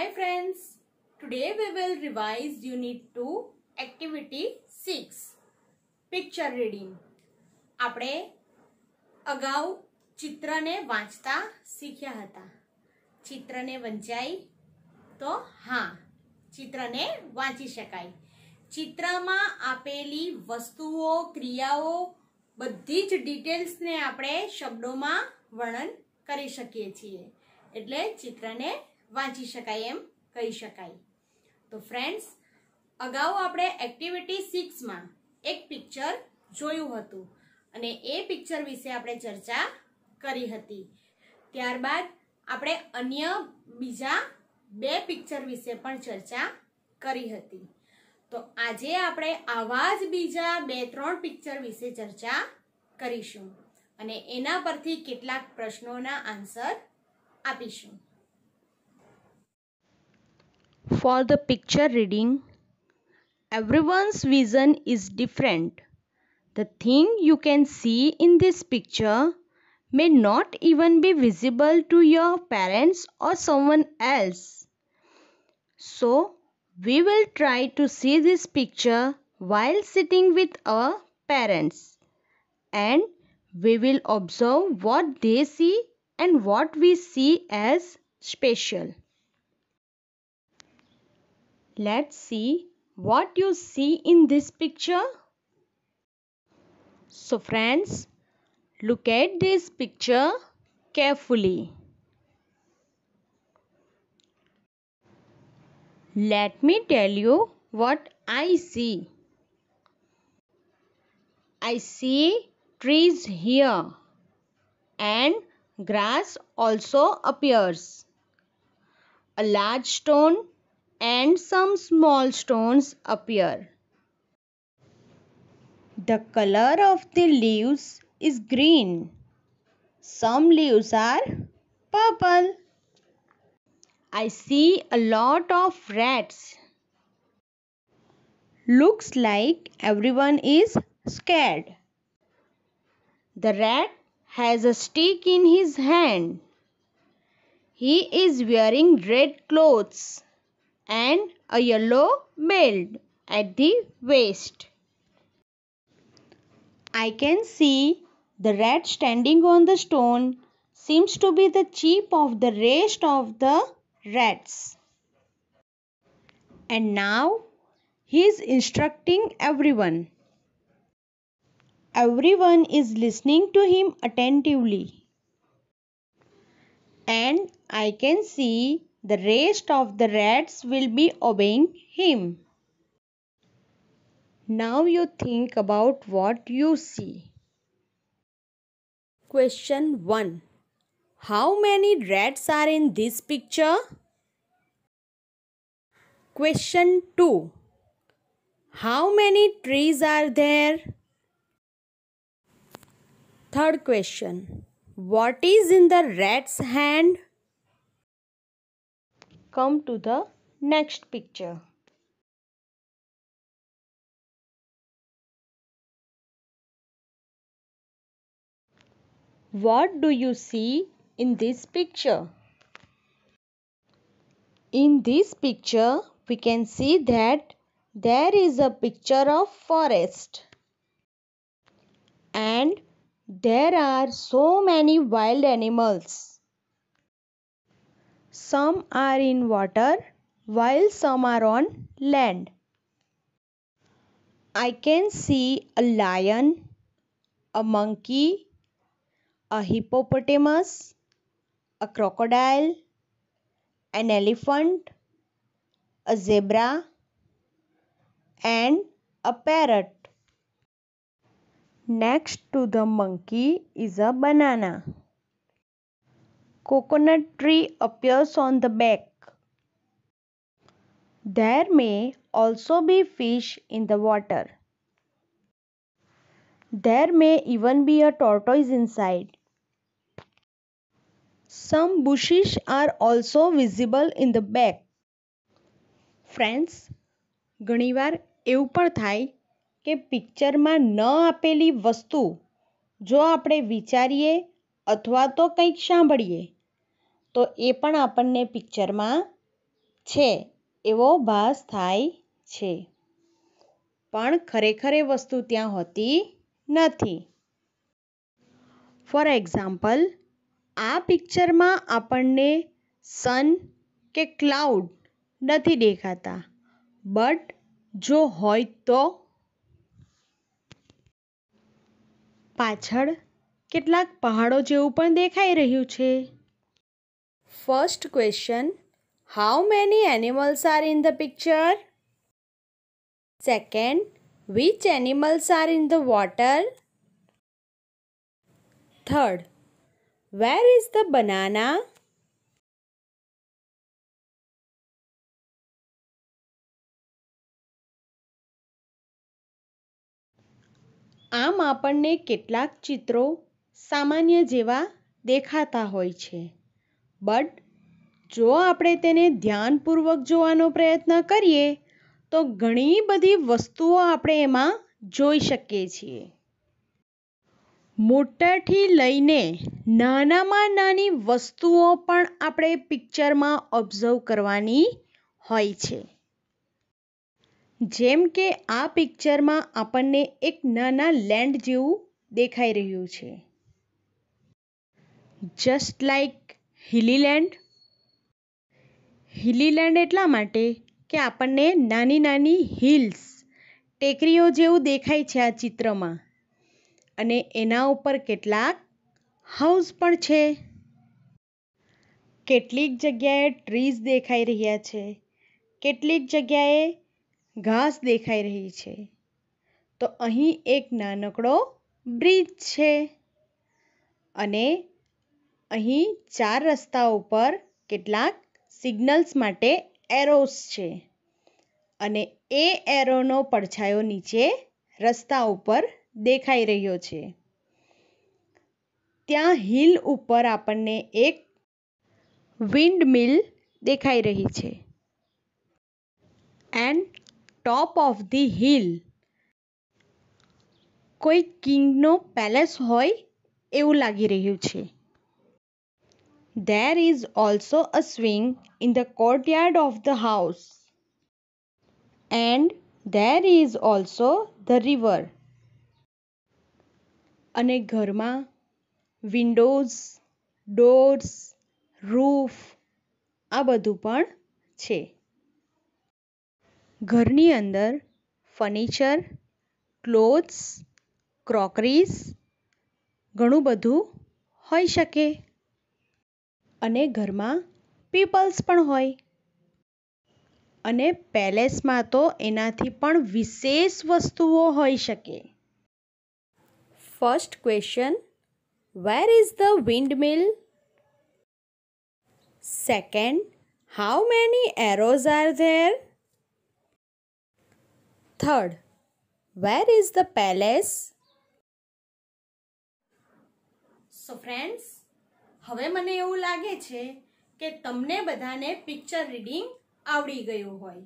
Hi friends, today we will revise unit 2 activity 6 picture reading. આપણે અગાઉ ચિત્રને વાંચતા શીખ્યા હતા ચિત્રને વંચાય તો હા ચિત્રને વાંચી શકાય ચિત્રમાં આપેલી વસ્તુઓ ક્રિયાઓ બધી જ ડિટેલ્સને આપણે શબ્દોમાં વર્ણન કરી શકીએ છીએ એટલે ચિત્રને વાંચી શકાય એમ કહી શકાય તો ફ્રેન્ડ્સ અગાઉ આપણે એક્ટિવિટી સિક્સમાં એક પિક્ચર જોયું હતું અને એ પિક્ચર વિશે આપણે ચર્ચા કરી હતી ત્યારબાદ આપણે અન્ય બીજા બે પિક્ચર વિશે પણ ચર્ચા કરી હતી તો આજે આપણે આવા જ બીજા બે ત્રણ પિક્ચર વિશે ચર્ચા કરીશું અને એના પરથી કેટલાક પ્રશ્નોના આન્સર આપીશું for the picture reading. Everyone's vision is different. The thing you can see in this picture may not even be visible to your parents or someone else. So, we will try to see this picture while sitting with our parents and we will observe what they see and what we see as special. Let's see what you see in this picture. So friends, look at this picture carefully. Let me tell you what I see. I see trees here and grass also appears. A large stone and some small stones appear. The color of the leaves is green. Some leaves are purple. I see a lot of rats. Looks like everyone is scared. The rat has a stick in his hand. He is wearing red clothes and a yellow belt at the waist. I can see the rat standing on the stone seems to be the chief of the rest of the rats. And now he is instructing everyone. Everyone is listening to him attentively. And I can see the rest of the rats will be obeying him. Now you think about what you see. Question 1 How many rats are in this picture? Question 2 How many trees are there? Third question What is in the rat's hand? Come to the next picture. What do you see in this picture? In this picture, we can see that there is a picture of forest. And there are so many wild animals some are in water while some are on land. I can see a lion, a monkey, a hippopotamus, a crocodile, an elephant, a zebra, and a parrot. Next to the monkey is a banana coconut tree appears on the back. There may also be fish in the water. There may even be a tortoise inside. Some bushes are also visible in the back. Friends, ઘણીવાર એવું પણ થાય કે પિક્ચરમાં ન આપેલી વસ્તુ જો આપણે વિચારીએ અથવા તો કંઈક સાંભળીએ તો એ પણ આપણને પિક્ચરમાં છે એવો ભાસ થાય છે પણ ખરેખર એ વસ્તુ ત્યાં હોતી નથી ફોર એક્ઝામ્પલ આ પિક્ચરમાં આપણને સન કે ક્લાઉડ નથી દેખાતા બટ જો હોય તો પાછળ કેટલાક પહાડો જેવું પણ દેખાઈ રહ્યું છે First question How many animals are in the picture? Second, which animals are in the water? Third, where is the banana? આમ આપણને કેટલાક ચિત્રો સામાન્ય જેવા દેખાતા હોય છે બટ જો આપણે તેને ધ્યાનપૂર્વક જોવાનો પ્રયત્ન કરીએ તો ઘણી બધી વસ્તુઓ આપણે એમાં જોઈ શકીએ છીએ મોટાથી લઈને નાનામાં નાની વસ્તુઓ પણ આપણે પિક્ચરમાં ઓબ્ઝર્વ કરવાની હોય છે જેમ કે આ પિક્ચરમાં આપણને એક નાના લેન્ડ જેવું દેખાઈ રહ્યું છે જસ્ટ લાઈક હિલીલેન્ડ હિલીલેન્ડ એટલા માટે કે આપણને નાની નાની હિલ્સ ટેકરીઓ જેવું દેખાય છે આ ચિત્રમાં અને એના ઉપર કેટલાક હાઉસ પણ છે કેટલીક જગ્યાએ ટ્રીઝ દેખાઈ રહ્યા છે કેટલીક જગ્યાએ ઘાસ દેખાઈ રહી છે તો અહીં એક નાનકડો બ્રિજ છે અને અહીં ચાર રસ્તા ઉપર કેટલાક સિગ્નલ્સ માટે એરોસ છે અને એ એરો નો પડછાયો નીચે રસ્તા ઉપર દેખાઈ રહ્યો છે ત્યાં હિલ ઉપર આપણને એક વિન્ડમિલ દેખાઈ રહી છે and top of the hill કોઈ કિંગનો પેલેસ હોય એવું લાગી રહ્યું છે There is also a swing in the courtyard of the house. And there is also the river. અને ઘરમાં વિન્ડોઝ ડોર્સ રૂફ આ બધું પણ છે ઘરની અંદર ફર્નિચર ક્લોથ્સ ક્રોકરીઝ ઘણું બધું હોઈ શકે અને ઘરમાં પીપલ્સ પણ હોય અને પેલેસમાં તો એનાથી પણ વિશેષ વસ્તુઓ હોઈ શકે first question where is the windmill second how many arrows are there third where is the palace so friends હવે મને એવું લાગે છે કે તમને બધાને પિક્ચર રીડિંગ આવડી ગયું હોય